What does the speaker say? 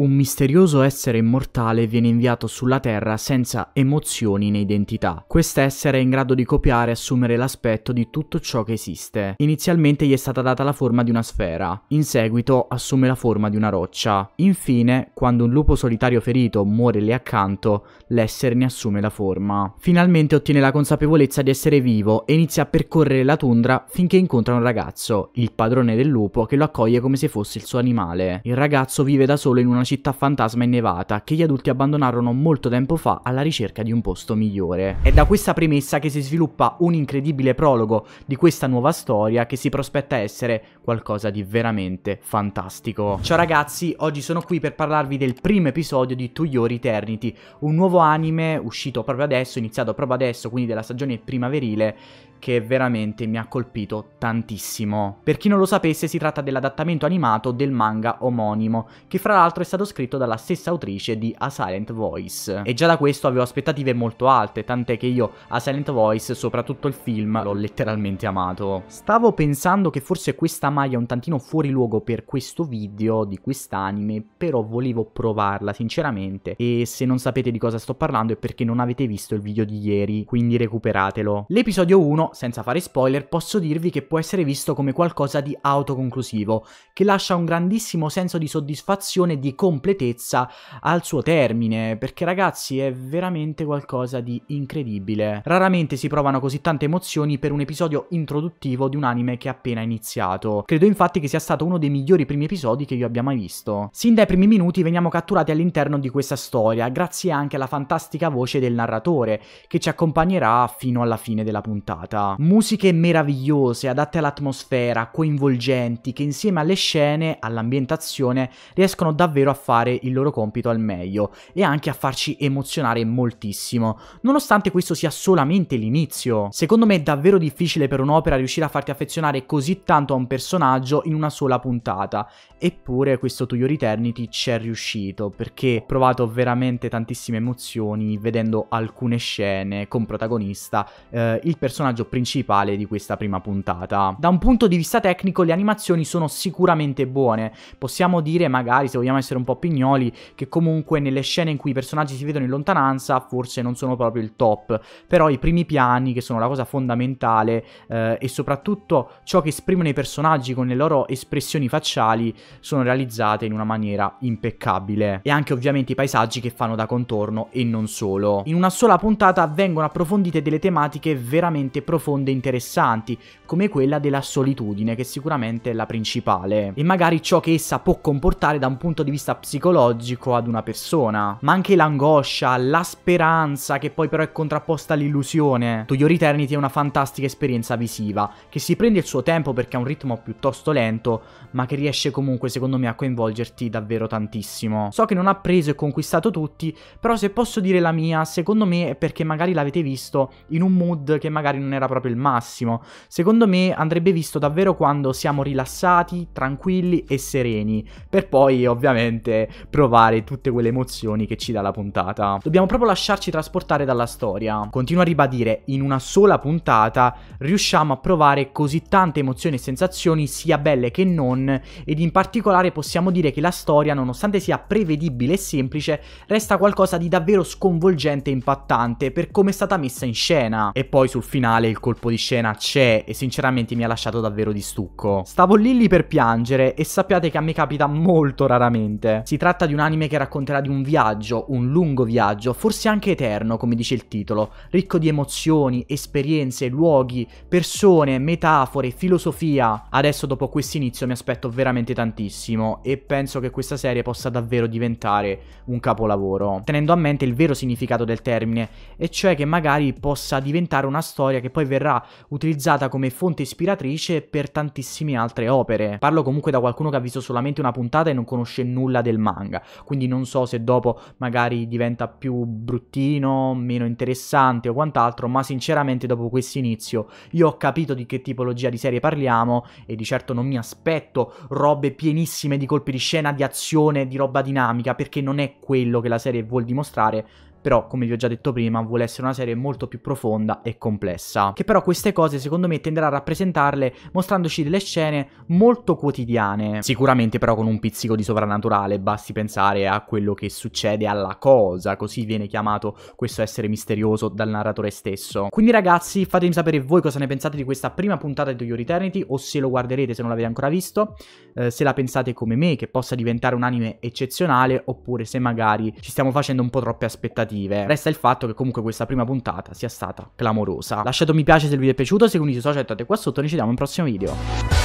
Un misterioso essere immortale viene inviato sulla Terra senza emozioni né identità. Quest'essere è in grado di copiare e assumere l'aspetto di tutto ciò che esiste. Inizialmente gli è stata data la forma di una sfera, in seguito assume la forma di una roccia. Infine, quando un lupo solitario ferito muore lì accanto, l'essere ne assume la forma. Finalmente ottiene la consapevolezza di essere vivo e inizia a percorrere la tundra finché incontra un ragazzo, il padrone del lupo, che lo accoglie come se fosse il suo animale. Il ragazzo vive da solo in una città fantasma in Nevada che gli adulti abbandonarono molto tempo fa alla ricerca di un posto migliore. È da questa premessa che si sviluppa un incredibile prologo di questa nuova storia che si prospetta essere qualcosa di veramente fantastico. Ciao ragazzi, oggi sono qui per parlarvi del primo episodio di To Your Eternity, un nuovo anime uscito proprio adesso, iniziato proprio adesso, quindi della stagione primaverile che veramente mi ha colpito tantissimo. Per chi non lo sapesse si tratta dell'adattamento animato del manga omonimo, che fra l'altro è stato scritto dalla stessa autrice di A Silent Voice. E già da questo avevo aspettative molto alte, tant'è che io A Silent Voice, soprattutto il film, l'ho letteralmente amato. Stavo pensando che forse questa maglia è un tantino fuori luogo per questo video di quest'anime, però volevo provarla sinceramente e se non sapete di cosa sto parlando è perché non avete visto il video di ieri, quindi recuperatelo. L'episodio 1 senza fare spoiler, posso dirvi che può essere visto come qualcosa di autoconclusivo, che lascia un grandissimo senso di soddisfazione e di completezza al suo termine, perché ragazzi è veramente qualcosa di incredibile. Raramente si provano così tante emozioni per un episodio introduttivo di un anime che è appena iniziato. Credo infatti che sia stato uno dei migliori primi episodi che io abbia mai visto. Sin dai primi minuti veniamo catturati all'interno di questa storia, grazie anche alla fantastica voce del narratore, che ci accompagnerà fino alla fine della puntata musica, musiche meravigliose, adatte all'atmosfera, coinvolgenti, che insieme alle scene, all'ambientazione, riescono davvero a fare il loro compito al meglio e anche a farci emozionare moltissimo, nonostante questo sia solamente l'inizio. Secondo me è davvero difficile per un'opera riuscire a farti affezionare così tanto a un personaggio in una sola puntata, eppure questo To Your Eternity è riuscito, perché ho provato veramente tantissime emozioni vedendo alcune scene con protagonista, eh, il personaggio principale di questa prima puntata. Da un punto di vista tecnico le animazioni sono sicuramente buone, possiamo dire magari se vogliamo essere un po' pignoli che comunque nelle scene in cui i personaggi si vedono in lontananza forse non sono proprio il top, però i primi piani che sono la cosa fondamentale eh, e soprattutto ciò che esprimono i personaggi con le loro espressioni facciali sono realizzate in una maniera impeccabile e anche ovviamente i paesaggi che fanno da contorno e non solo. In una sola puntata vengono approfondite delle tematiche veramente profonde profonde interessanti, come quella della solitudine, che sicuramente è la principale, e magari ciò che essa può comportare da un punto di vista psicologico ad una persona, ma anche l'angoscia, la speranza, che poi però è contrapposta all'illusione. To Your Eternity è una fantastica esperienza visiva, che si prende il suo tempo perché ha un ritmo piuttosto lento, ma che riesce comunque secondo me a coinvolgerti davvero tantissimo. So che non ha preso e conquistato tutti, però se posso dire la mia, secondo me è perché magari l'avete visto in un mood che magari non era proprio il massimo. Secondo me andrebbe visto davvero quando siamo rilassati, tranquilli e sereni, per poi ovviamente provare tutte quelle emozioni che ci dà la puntata. Dobbiamo proprio lasciarci trasportare dalla storia. Continuo a ribadire, in una sola puntata riusciamo a provare così tante emozioni e sensazioni, sia belle che non, ed in particolare possiamo dire che la storia, nonostante sia prevedibile e semplice, resta qualcosa di davvero sconvolgente e impattante per come è stata messa in scena. E poi sul finale il colpo di scena c'è e sinceramente mi ha lasciato davvero di stucco. Stavo lì lì per piangere e sappiate che a me capita molto raramente. Si tratta di un anime che racconterà di un viaggio, un lungo viaggio, forse anche eterno come dice il titolo, ricco di emozioni, esperienze, luoghi, persone, metafore, filosofia. Adesso dopo questo inizio mi aspetto veramente tantissimo e penso che questa serie possa davvero diventare un capolavoro, tenendo a mente il vero significato del termine, e cioè che magari possa diventare una storia che poi poi verrà utilizzata come fonte ispiratrice per tantissime altre opere. Parlo comunque da qualcuno che ha visto solamente una puntata e non conosce nulla del manga, quindi non so se dopo magari diventa più bruttino, meno interessante o quant'altro, ma sinceramente dopo questo inizio io ho capito di che tipologia di serie parliamo e di certo non mi aspetto robe pienissime di colpi di scena, di azione, di roba dinamica, perché non è quello che la serie vuol dimostrare, però come vi ho già detto prima vuole essere una serie molto più profonda e complessa, che però queste cose secondo me tenderà a rappresentarle mostrandoci delle scene molto quotidiane, sicuramente però con un pizzico di sovrannaturale, basti pensare a quello che succede alla cosa, così viene chiamato questo essere misterioso dal narratore stesso. Quindi ragazzi fatemi sapere voi cosa ne pensate di questa prima puntata di Your Eternity o se lo guarderete se non l'avete ancora visto, eh, se la pensate come me che possa diventare un anime eccezionale oppure se magari ci stiamo facendo un po' troppe aspettative aspettative, resta il fatto che comunque questa prima puntata sia stata clamorosa. Lasciate un mi piace se il video vi è piaciuto, seguiteci i social e qua sotto, noi ci vediamo in un prossimo video.